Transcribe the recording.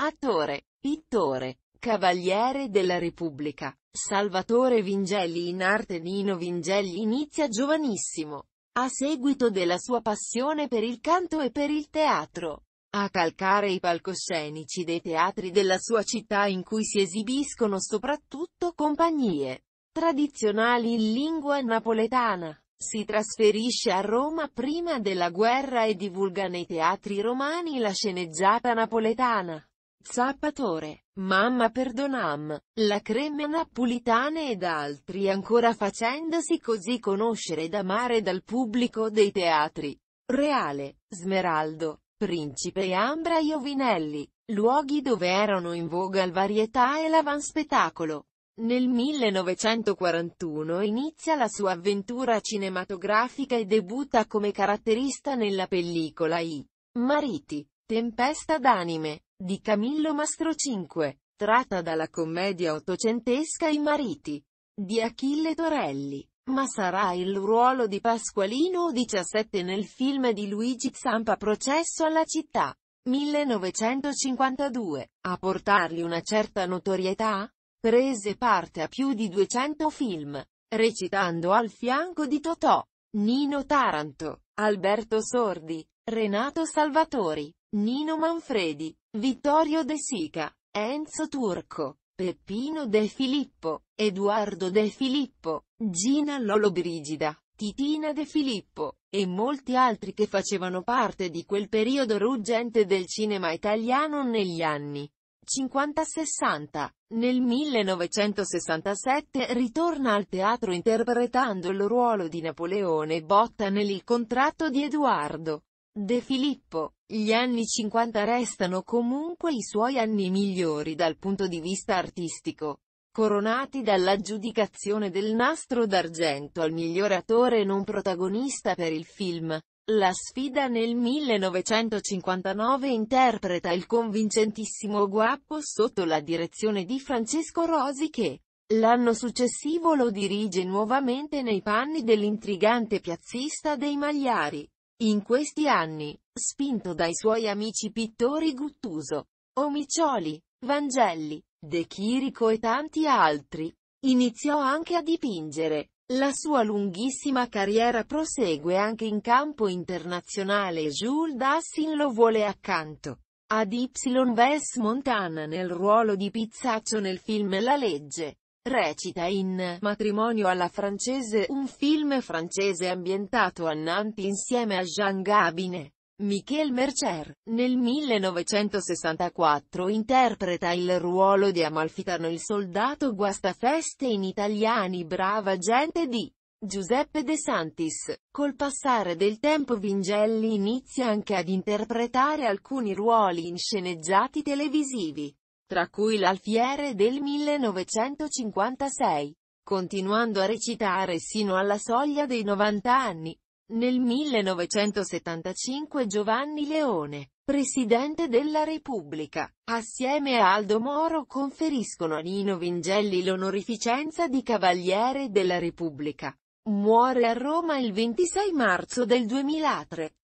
Attore, pittore, Cavaliere della Repubblica, Salvatore Vingelli in arte Nino Vingelli inizia giovanissimo, a seguito della sua passione per il canto e per il teatro, a calcare i palcoscenici dei teatri della sua città in cui si esibiscono soprattutto compagnie tradizionali in lingua napoletana. Si trasferisce a Roma prima della guerra e divulga nei teatri romani la sceneggiata napoletana. Zappatore, Mamma Perdonam, la creme napolitana ed altri ancora facendosi così conoscere ed amare dal pubblico dei teatri. Reale, Smeraldo, Principe e Ambra Iovinelli, luoghi dove erano in voga il varietà e l'avanspettacolo. Nel 1941 inizia la sua avventura cinematografica e debutta come caratterista nella pellicola I. Mariti, Tempesta d'anime, di Camillo Mastro 5, tratta dalla commedia ottocentesca I mariti, di Achille Torelli. Ma sarà il ruolo di Pasqualino 17 nel film di Luigi Zampa Processo alla città, 1952, a portargli una certa notorietà? Prese parte a più di 200 film, recitando al fianco di Totò, Nino Taranto, Alberto Sordi, Renato Salvatori, Nino Manfredi, Vittorio De Sica, Enzo Turco, Peppino De Filippo, Edoardo De Filippo, Gina Lollobrigida, Titina De Filippo, e molti altri che facevano parte di quel periodo ruggente del cinema italiano negli anni 50-60. Nel 1967 ritorna al teatro interpretando il ruolo di Napoleone Botta nel contratto di Edoardo. De Filippo, gli anni 50 restano comunque i suoi anni migliori dal punto di vista artistico, coronati dall'aggiudicazione del nastro d'argento al miglior attore non protagonista per il film. La sfida nel 1959 interpreta il convincentissimo Guappo sotto la direzione di Francesco Rosi che, l'anno successivo lo dirige nuovamente nei panni dell'intrigante piazzista dei Magliari. In questi anni, spinto dai suoi amici pittori Guttuso, Omicioli, Vangelli, De Chirico e tanti altri, iniziò anche a dipingere. La sua lunghissima carriera prosegue anche in campo internazionale e Jules Dassin lo vuole accanto. Ad Y. Wes Montana nel ruolo di Pizzaccio nel film La legge. Recita in Matrimonio alla francese, un film francese ambientato a Nantes insieme a Jean Gabine. Michel Mercer, nel 1964 interpreta il ruolo di Amalfitano il soldato guastafeste in Italiani Brava gente di Giuseppe De Santis. Col passare del tempo Vingelli inizia anche ad interpretare alcuni ruoli in sceneggiati televisivi tra cui l'Alfiere del 1956, continuando a recitare sino alla soglia dei 90 anni. Nel 1975 Giovanni Leone, Presidente della Repubblica, assieme a Aldo Moro conferiscono a Nino Vingelli l'onorificenza di Cavaliere della Repubblica. Muore a Roma il 26 marzo del 2003.